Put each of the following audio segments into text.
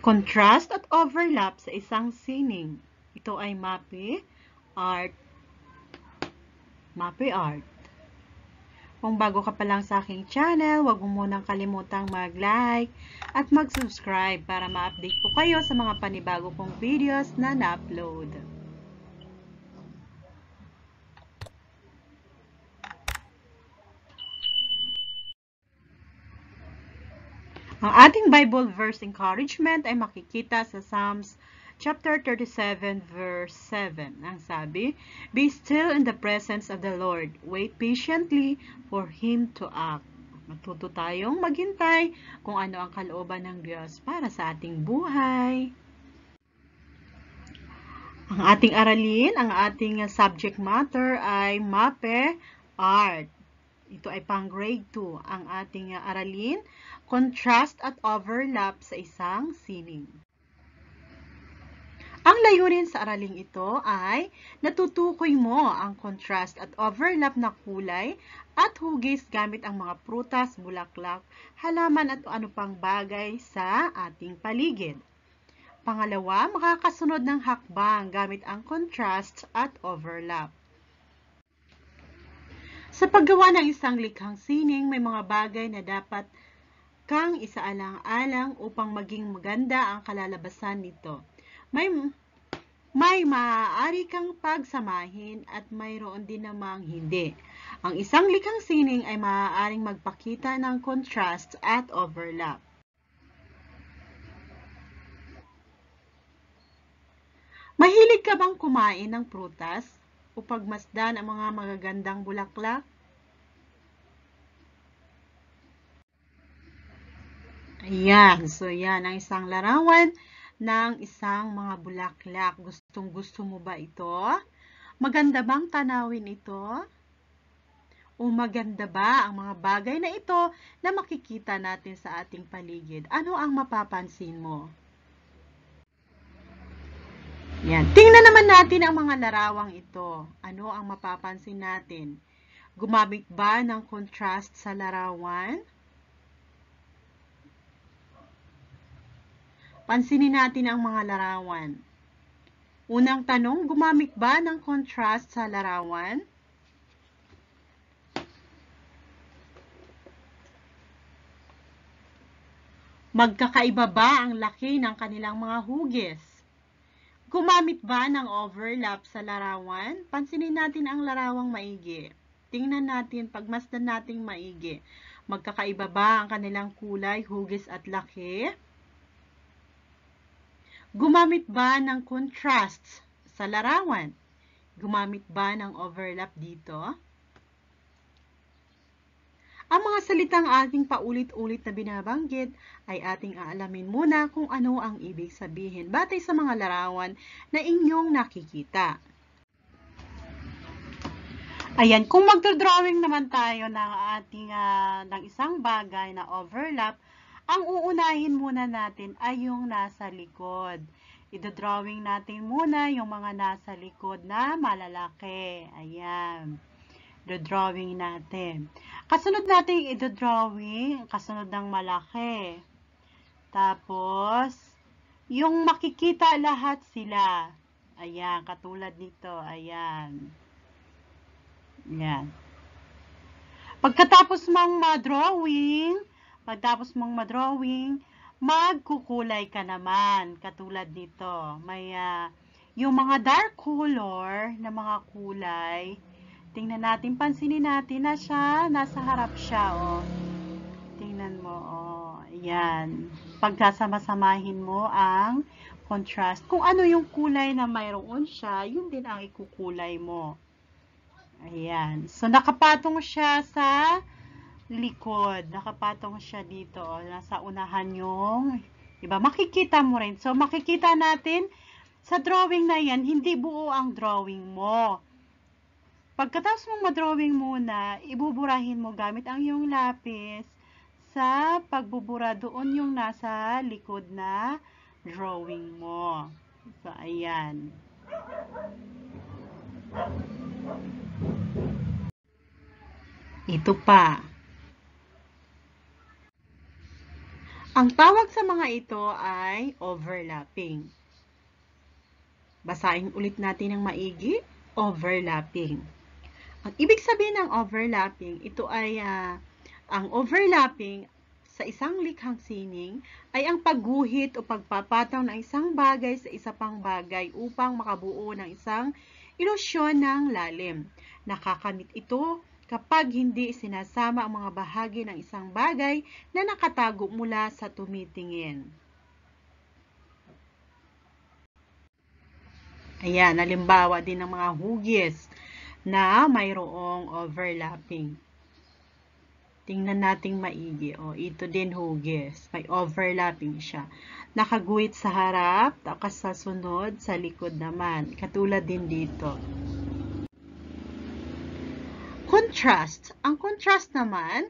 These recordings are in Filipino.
Contrast at overlap sa isang sining. Ito ay mapi art. Mapi art. Kung bago ka pa lang sa aking channel, huwag mo munang kalimutang mag-like at mag-subscribe para ma-update po kayo sa mga panibago kong videos na na-upload. Ang ating Bible verse encouragement ay makikita sa Psalms chapter 37 verse 7. Ang sabi, Be still in the presence of the Lord. Wait patiently for Him to act. Matuto tayong maghintay kung ano ang kalooban ng Diyos para sa ating buhay. Ang ating aralin, ang ating subject matter ay MAPE Art. Ito ay pang grade 2 ang ating aralin contrast at overlap sa isang sining. Ang layunin sa araling ito ay natutukoy mo ang contrast at overlap na kulay at hugis gamit ang mga prutas, bulaklak, halaman at ano pang bagay sa ating paligid. Pangalawa, makakasunod ng hakbang gamit ang contrast at overlap. Sa paggawa ng isang likhang sining, may mga bagay na dapat kang isaalang-alang upang maging maganda ang kalalabasan nito. May, may maaari kang pagsamahin at mayroon din namang hindi. Ang isang likhang sining ay maaaring magpakita ng contrast at overlap. Mahilig ka bang kumain ng prutas o pagmasdan ang mga magagandang bulaklak? Ayan. So, yan ang isang larawan ng isang mga bulaklak. Gustong gusto mo ba ito? Maganda bang tanawin ito? O maganda ba ang mga bagay na ito na makikita natin sa ating paligid? Ano ang mapapansin mo? Yan. Tingnan naman natin ang mga larawang ito. Ano ang mapapansin natin? Gumamit ba ng contrast sa larawan? Pansinin natin ang mga larawan. Unang tanong, gumamit ba ng contrast sa larawan? Magkakaiba ba ang laki ng kanilang mga hugis? Gumamit ba ng overlap sa larawan? Pansinin natin ang larawang maigi. Tingnan natin, pagmasdan nating maigi. Magkakaiba ba ang kanilang kulay, hugis at laki? Gumamit ba ng contrasts sa larawan? Gumamit ba ng overlap dito? Ang mga salitang ating paulit-ulit na binabanggit ay ating aalamin muna kung ano ang ibig sabihin batay sa mga larawan na inyong nakikita. Ayan, kung magdodrawing naman tayo ng ating uh, ng isang bagay na overlap, ang uunahin muna natin ay yung nasa likod. Ida-drawing natin muna yung mga nasa likod na malalaki. Ayan. Ida-drawing natin. Kasunod natin yung idodrawing, kasunod ng malaki. Tapos, yung makikita lahat sila. Ayan, katulad nito. Ayan. Ayan. Pagkatapos mong ma-drawing, Pagtapos mong madrawing, magkukulay ka naman. Katulad nito, may uh, yung mga dark color na mga kulay. Tingnan natin, pansinin natin na siya, nasa harap siya, oh. Tingnan mo, oh. Ayan. Pagkasama-samahin mo ang contrast. Kung ano yung kulay na mayroon siya, yun din ang ikukulay mo. Ayan. So, nakapatong siya sa likod. Nakapatong siya dito. Nasa unahan yung, diba? Makikita mo rin. So, makikita natin sa drawing na yan, hindi buo ang drawing mo. Pagkatapos mong madrawing muna, ibuburahin mo gamit ang iyong lapis sa pagbubura doon yung nasa likod na drawing mo. So, ayan. Ito pa. Ang tawag sa mga ito ay overlapping. Basahin ulit natin ng maigi, overlapping. Ang ibig sabihin ng overlapping, ito ay uh, ang overlapping sa isang likhang sining ay ang pagguhit o pagpapataw ng isang bagay sa isa pang bagay upang makabuo ng isang ilusyon ng lalim. Nakakamit ito kapag hindi sinasama ang mga bahagi ng isang bagay na nakatago mula sa tumitingin. Ayan, halimbawa din ng mga hugis na mayroong overlapping. Tingnan natin maigi. O, ito din hugis. May overlapping siya. Nakaguhit sa harap, tapos sa sunod, sa likod naman. Katulad din dito. Contrast. Ang contrast naman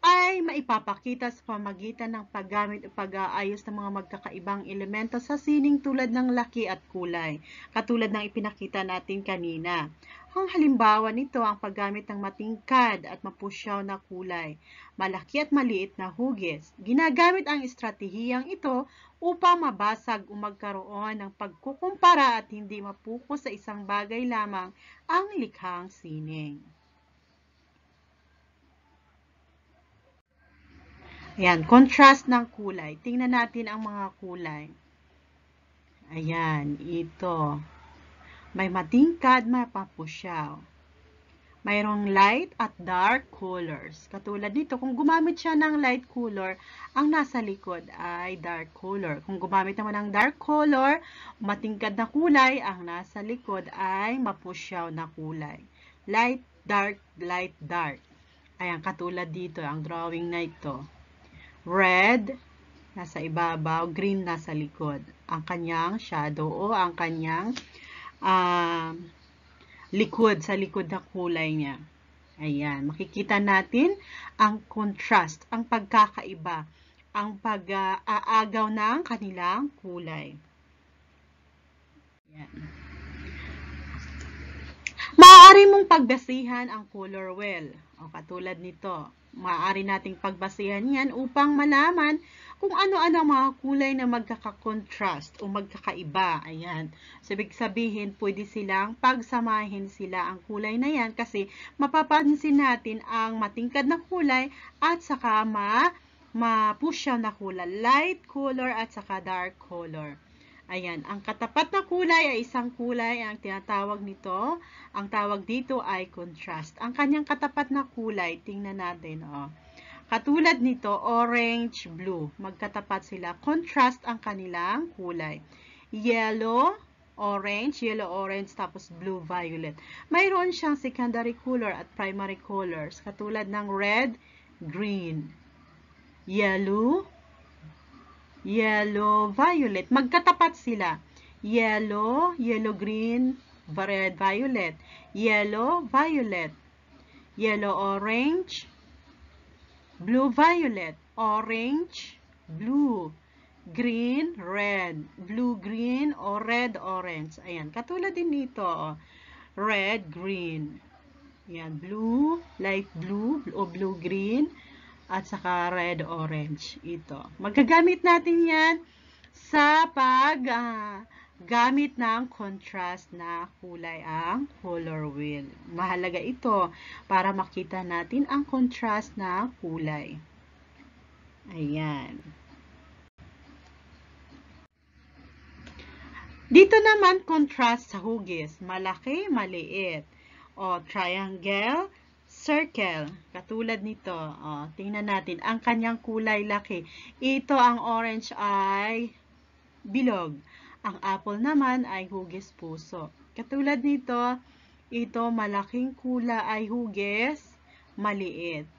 ay maipapakita sa pamagitan ng paggamit o pag-aayos ng mga magkakaibang elemento sa sining tulad ng laki at kulay, katulad ng ipinakita natin kanina. Ang halimbawa nito ang paggamit ng matingkad at mapusyaw na kulay, malaki at maliit na hugis. Ginagamit ang estratehiyang ito upang mabasag o magkaroon ng pagkukumpara at hindi mapuko sa isang bagay lamang ang likhang sining. Ayan, contrast ng kulay. Tingnan natin ang mga kulay. Ayan, ito. May matingkad, may papusyaw. Mayroong light at dark colors. Katulad dito, kung gumamit siya ng light color, ang nasa likod ay dark color. Kung gumamit naman ng dark color, matingkad na kulay, ang nasa likod ay mapusyaw na kulay. Light, dark, light, dark. Ayan, katulad dito, ang drawing na ito. Red, nasa ibabaw. Green, nasa likod. Ang kanyang shadow o ang kanyang uh, likod, sa likod na kulay niya. Ayan, makikita natin ang contrast, ang pagkakaiba, ang pag-aagaw ng kanilang kulay. Ayan. Maaari mong pagdasihan ang color well. O katulad nito. Maaari nating pagbasehan yan upang malaman kung ano-ano ang mga kulay na magkakakontrast o magkakaiba. Ayan. Sabig so, sabihin, pwede silang pagsamahin sila ang kulay na yan kasi mapapansin natin ang matingkad na kulay at saka ma ma-push na kulay. Light color at saka dark color. Ayan, ang katapat na kulay ay isang kulay ang tinatawag nito. Ang tawag dito ay contrast. Ang kanyang katapat na kulay, tingnan natin, oh. Katulad nito, orange, blue. Magkatapat sila. Contrast ang kanilang kulay. Yellow, orange, yellow-orange, tapos blue-violet. Mayroon siyang secondary color at primary colors, katulad ng red, green, yellow, yellow, violet. Magkatapat sila. Yellow, yellow-green, red, violet. Yellow, violet. Yellow-orange, blue, violet. Orange, blue. Green, red. Blue-green or red-orange. Ayan, katulad din nito. Red, green. Ayan, blue, light blue o blue-green. Blue, at saka red orange ito. Magagamit natin 'yan sa pag uh, gamit ng contrast na kulay ang color wheel. Mahalaga ito para makita natin ang contrast na kulay. Ayan. Dito naman contrast sa hugis, malaki, maliit. O triangle, circle, katulad nito, oh, tingnan natin, ang kanyang kulay laki. Ito ang orange ay bilog. Ang apple naman ay hugis puso. Katulad nito, ito malaking kula ay hugis maliit.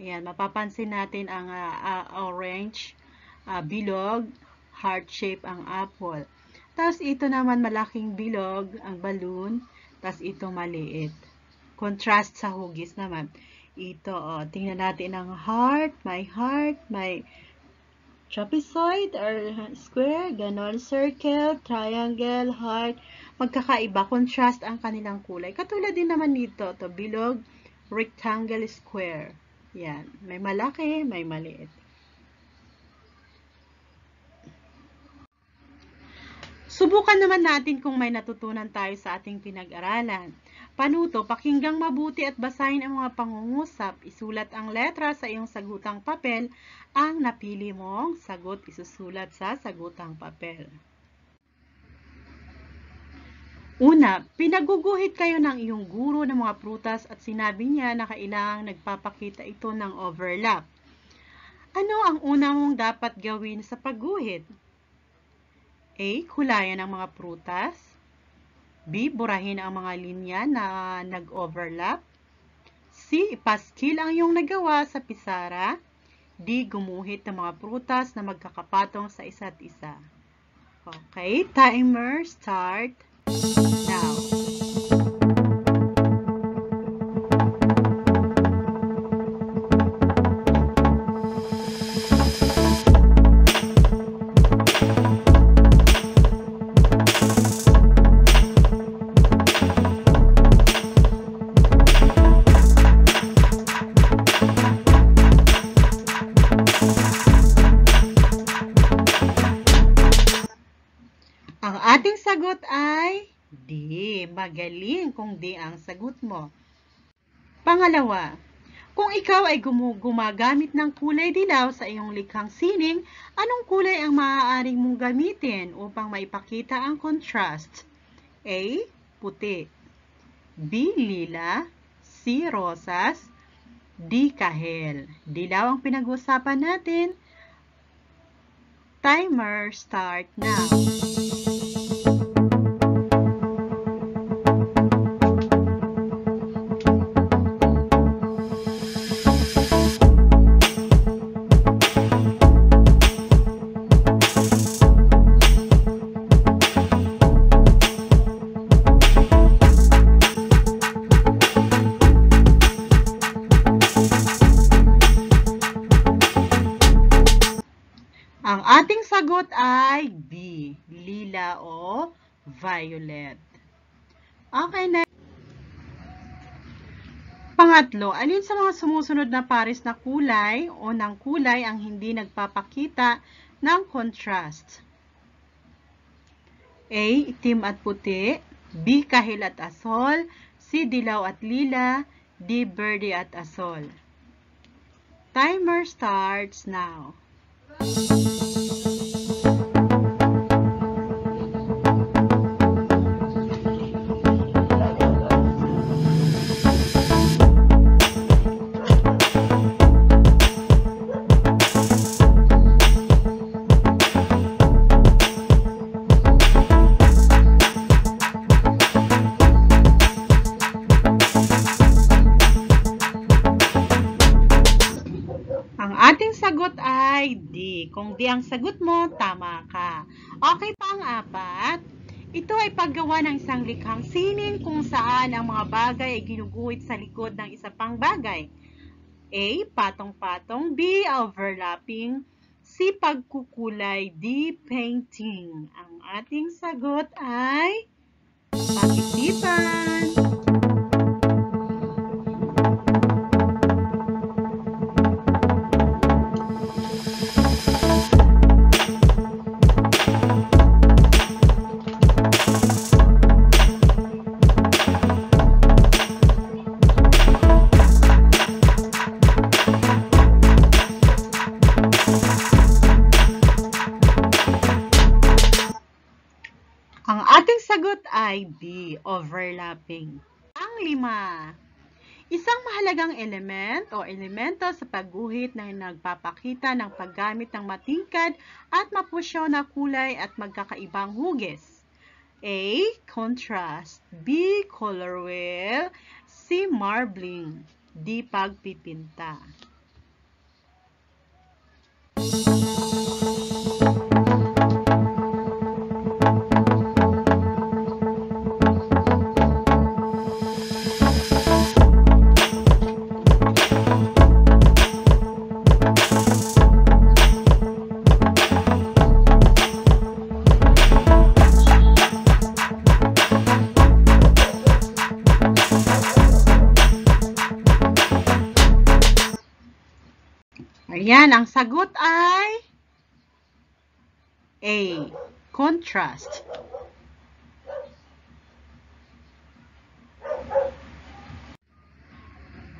Ayan, mapapansin natin ang uh, uh, orange, uh, bilog, heart shape ang apple. Tapos ito naman malaking bilog, ang balloon, tapos ito maliit. Contrast sa hugis naman. Ito, oh, tingnan natin ang heart, my heart, my trapezoid or square, ganon, circle, triangle, heart. Magkakaiba, contrast ang kanilang kulay. Katulad din naman dito, to bilog, rectangle, square. Yan, may malaki, may maliit. Subukan naman natin kung may natutunan tayo sa ating pinag-aralan. Panuto, pakinggang mabuti at basahin ang mga pangungusap. Isulat ang letra sa iyong sagutang papel. Ang napili mong sagot isusulat sa sagutang papel. Una, pinaguguhit kayo ng iyong guro ng mga prutas at sinabi niya na kailangang nagpapakita ito ng overlap. Ano ang una mong dapat gawin sa pagguhit? A. Kulayan ang mga prutas. B. Burahin ang mga linya na nag-overlap. C. Ipaskil ang iyong nagawa sa pisara. D. Gumuhit ng mga prutas na magkakapatong sa isa't isa. Okay, timer start now. Galing kung di ang sagot mo. Pangalawa, kung ikaw ay gumagamit ng kulay dilaw sa iyong likhang sining, anong kulay ang maaaring mong gamitin upang maipakita ang contrast? A. Puti B. Lila C. Rosas D. Kahel Dilaw ang pinag-usapan natin. Timer start now. Sagot ay B, lila o violet. Okay, next. Pangatlo, alin sa mga sumusunod na pares na kulay o ng kulay ang hindi nagpapakita ng contrast? A. Itim at puti B. Kahil at asol C. Dilaw at lila D. Verde at asol Timer starts now. Kung di ang sagot mo, tama ka. Okay, pang-apat. Ito ay paggawa ng isang likhang sining kung saan ang mga bagay ay ginuguhit sa likod ng isa pang bagay. A. Patong-patong. B. Overlapping. C. Pagkukulay. D. Painting. Ang ating sagot ay pakitipan. overlapping. Ang lima, Isang mahalagang element o elemento sa pagguhit na nagpapakita ng paggamit ng matingkad at mapusyaw na kulay at magkakaibang hugis. A. Contrast B. Color wheel C. Marbling D. Pagpipinta trust.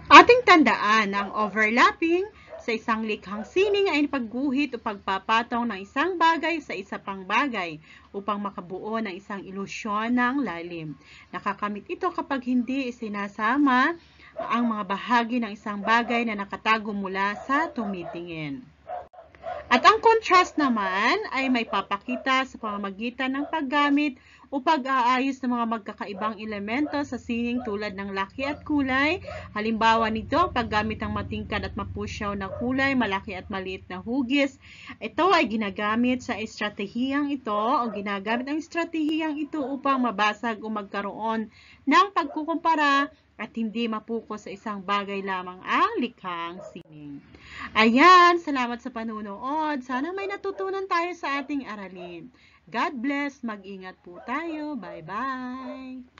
Ating tandaan ang overlapping sa isang likhang sining ay pagguhit o pagpapatong ng isang bagay sa isa pang bagay upang makabuo ng isang ilusyon ng lalim. Nakakamit ito kapag hindi sinasama ang mga bahagi ng isang bagay na nakatago mula sa tumitingin. At ang contrast naman ay may papakita sa pamamagitan ng paggamit o pag-aayos ng mga magkakaibang elemento sa sining tulad ng laki at kulay. Halimbawa nito, paggamit ng matingkad at mapusyaw na kulay, malaki at maliit na hugis. Ito ay ginagamit sa estratehiyang ito o ginagamit ang estratehiyang ito upang mabasag o magkaroon ng pagkukumpara at hindi mapuko sa isang bagay lamang ang likhang sining. Ayan, salamat sa panunood. Sana may natutunan tayo sa ating aralin. God bless. Mag-ingat po tayo. Bye-bye.